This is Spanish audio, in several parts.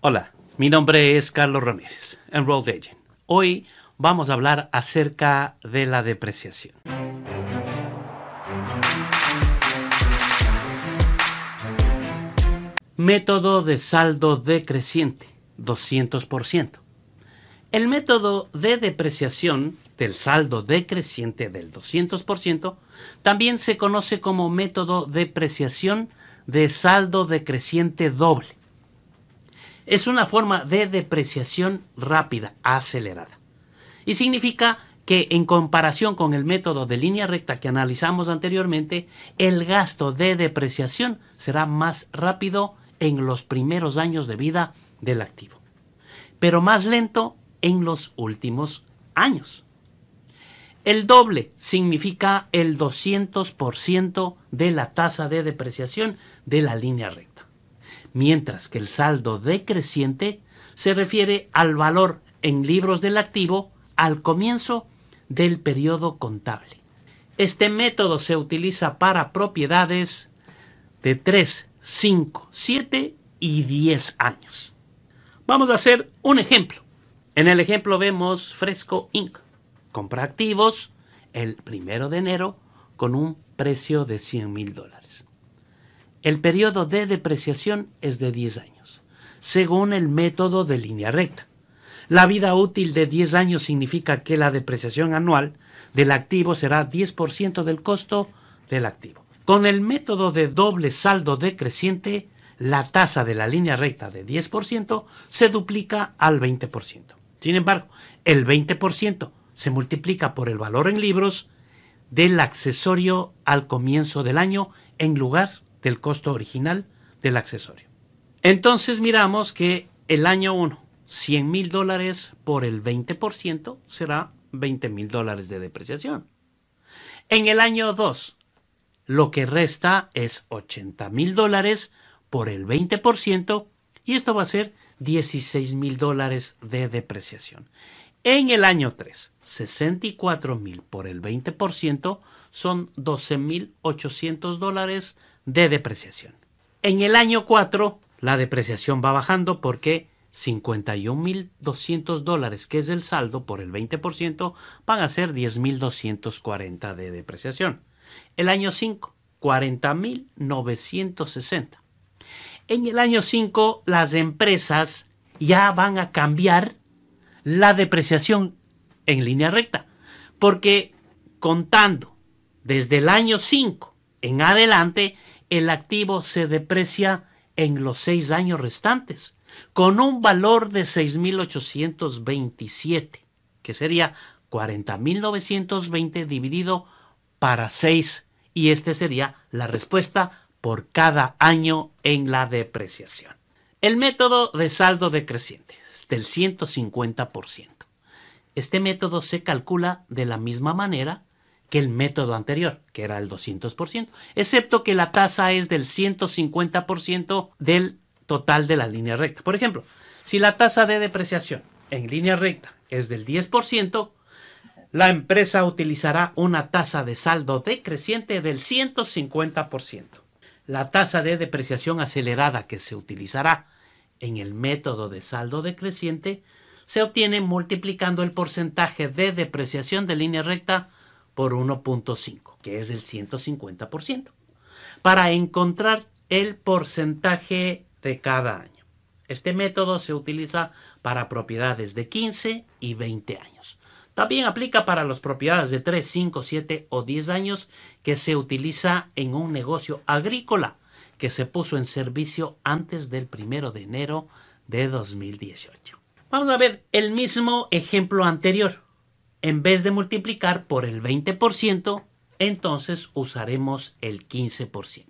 Hola, mi nombre es Carlos Ramírez, Enrolled Agent. Hoy vamos a hablar acerca de la depreciación. Método de saldo decreciente, 200%. El método de depreciación del saldo decreciente del 200% también se conoce como método depreciación de saldo decreciente doble es una forma de depreciación rápida, acelerada. Y significa que en comparación con el método de línea recta que analizamos anteriormente, el gasto de depreciación será más rápido en los primeros años de vida del activo, pero más lento en los últimos años. El doble significa el 200% de la tasa de depreciación de la línea recta mientras que el saldo decreciente se refiere al valor en libros del activo al comienzo del periodo contable. Este método se utiliza para propiedades de 3, 5, 7 y 10 años. Vamos a hacer un ejemplo. En el ejemplo vemos Fresco Inc. Compra activos el primero de enero con un precio de 100 mil dólares. El periodo de depreciación es de 10 años, según el método de línea recta. La vida útil de 10 años significa que la depreciación anual del activo será 10% del costo del activo. Con el método de doble saldo decreciente, la tasa de la línea recta de 10% se duplica al 20%. Sin embargo, el 20% se multiplica por el valor en libros del accesorio al comienzo del año en lugar del costo original del accesorio. Entonces miramos que el año 1, 100 mil dólares por el 20% será 20 mil dólares de depreciación. En el año 2, lo que resta es 80 mil dólares por el 20% y esto va a ser 16 mil dólares de depreciación. En el año 3, 64 mil por el 20% son 12 mil 800 dólares de depreciación. En el año 4, la depreciación va bajando porque 51.200 dólares, que es el saldo por el 20%, van a ser 10.240 de depreciación. El año 5, 40.960. En el año 5, las empresas ya van a cambiar la depreciación en línea recta, porque contando desde el año 5 en adelante, el activo se deprecia en los seis años restantes, con un valor de 6.827, que sería 40.920 dividido para 6, y esta sería la respuesta por cada año en la depreciación. El método de saldo decreciente es del 150%. Este método se calcula de la misma manera que el método anterior, que era el 200%, excepto que la tasa es del 150% del total de la línea recta. Por ejemplo, si la tasa de depreciación en línea recta es del 10%, la empresa utilizará una tasa de saldo decreciente del 150%. La tasa de depreciación acelerada que se utilizará en el método de saldo decreciente se obtiene multiplicando el porcentaje de depreciación de línea recta por 1.5, que es el 150%, para encontrar el porcentaje de cada año. Este método se utiliza para propiedades de 15 y 20 años. También aplica para las propiedades de 3, 5, 7 o 10 años que se utiliza en un negocio agrícola que se puso en servicio antes del 1 de enero de 2018. Vamos a ver el mismo ejemplo anterior. En vez de multiplicar por el 20%, entonces usaremos el 15%.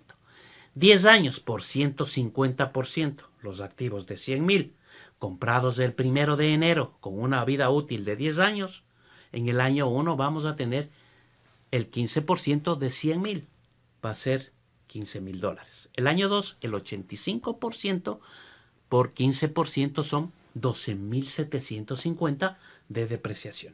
10 años por 150%, los activos de 100,000, comprados el primero de enero con una vida útil de 10 años, en el año 1 vamos a tener el 15% de 100,000. va a ser 15 mil dólares. El año 2, el 85% por 15% son 12.750 de depreciación.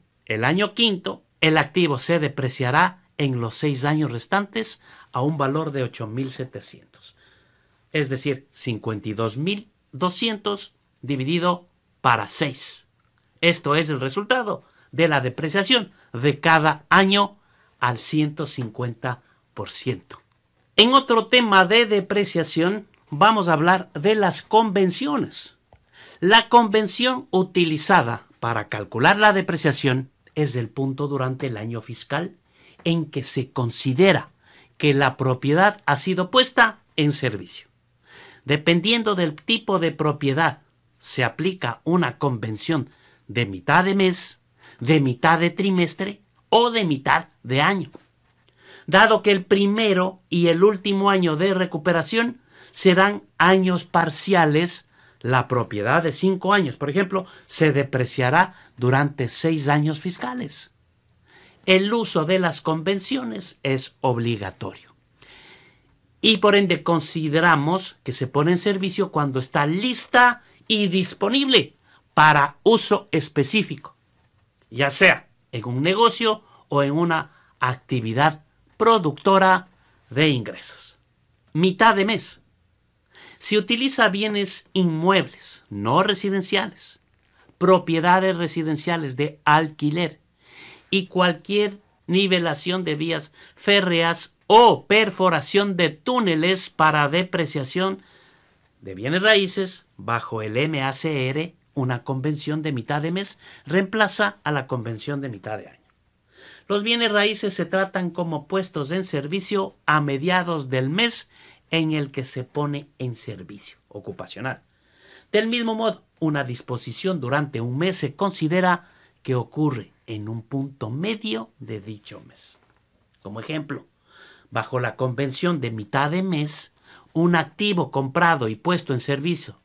El año quinto, el activo se depreciará en los seis años restantes a un valor de 8.700. Es decir, 52.200 dividido para 6. Esto es el resultado de la depreciación de cada año al 150%. En otro tema de depreciación vamos a hablar de las convenciones. La convención utilizada para calcular la depreciación es el punto durante el año fiscal en que se considera que la propiedad ha sido puesta en servicio. Dependiendo del tipo de propiedad, se aplica una convención de mitad de mes, de mitad de trimestre o de mitad de año. Dado que el primero y el último año de recuperación serán años parciales la propiedad de cinco años, por ejemplo, se depreciará durante seis años fiscales. El uso de las convenciones es obligatorio. Y por ende consideramos que se pone en servicio cuando está lista y disponible para uso específico, ya sea en un negocio o en una actividad productora de ingresos. Mitad de mes si utiliza bienes inmuebles, no residenciales, propiedades residenciales de alquiler y cualquier nivelación de vías férreas o perforación de túneles para depreciación de bienes raíces bajo el MACR, una convención de mitad de mes reemplaza a la convención de mitad de año. Los bienes raíces se tratan como puestos en servicio a mediados del mes en el que se pone en servicio ocupacional. Del mismo modo, una disposición durante un mes se considera que ocurre en un punto medio de dicho mes. Como ejemplo, bajo la convención de mitad de mes, un activo comprado y puesto en servicio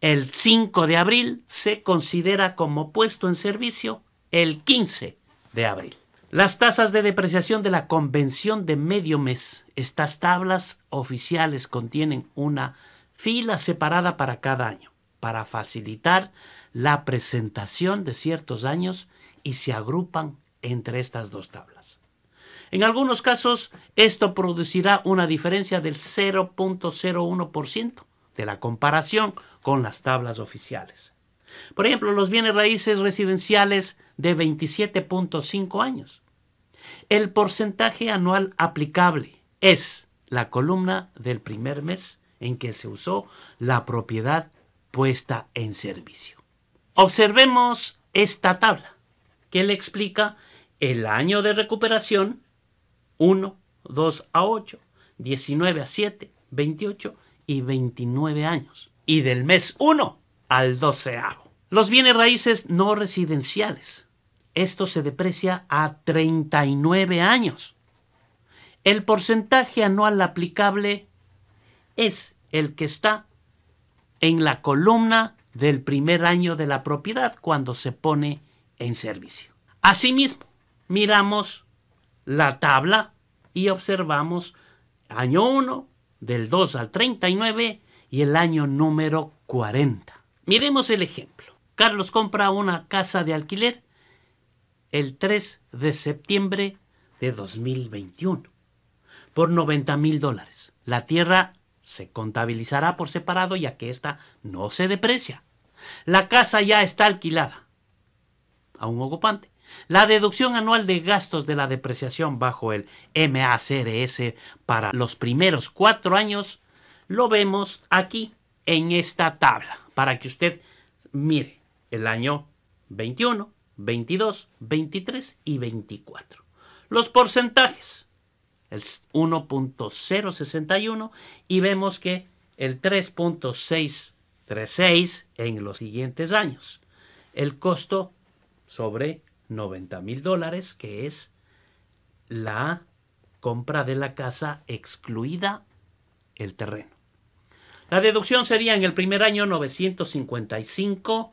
el 5 de abril se considera como puesto en servicio el 15 de abril. Las tasas de depreciación de la convención de medio mes. Estas tablas oficiales contienen una fila separada para cada año, para facilitar la presentación de ciertos años y se agrupan entre estas dos tablas. En algunos casos, esto producirá una diferencia del 0.01% de la comparación con las tablas oficiales. Por ejemplo, los bienes raíces residenciales de 27.5 años. El porcentaje anual aplicable es la columna del primer mes en que se usó la propiedad puesta en servicio. Observemos esta tabla que le explica el año de recuperación 1, 2 a 8, 19 a 7, 28 y 29 años. Y del mes 1 al doceavo. Los bienes raíces no residenciales. Esto se deprecia a 39 años. El porcentaje anual aplicable es el que está en la columna del primer año de la propiedad cuando se pone en servicio. Asimismo, miramos la tabla y observamos año 1 del 2 al 39 y el año número 40. Miremos el ejemplo. Carlos compra una casa de alquiler el 3 de septiembre de 2021 por 90 mil dólares. La tierra se contabilizará por separado ya que esta no se deprecia. La casa ya está alquilada a un ocupante. La deducción anual de gastos de la depreciación bajo el MACRS para los primeros cuatro años lo vemos aquí en esta tabla para que usted mire el año 21, 22, 23 y 24. Los porcentajes, el 1.061 y vemos que el 3.636 en los siguientes años. El costo sobre 90 mil dólares, que es la compra de la casa excluida el terreno. La deducción sería en el primer año 955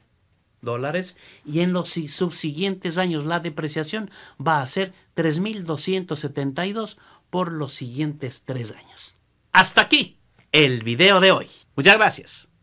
dólares y en los subsiguientes años la depreciación va a ser 3.272 por los siguientes tres años. Hasta aquí el video de hoy. Muchas gracias.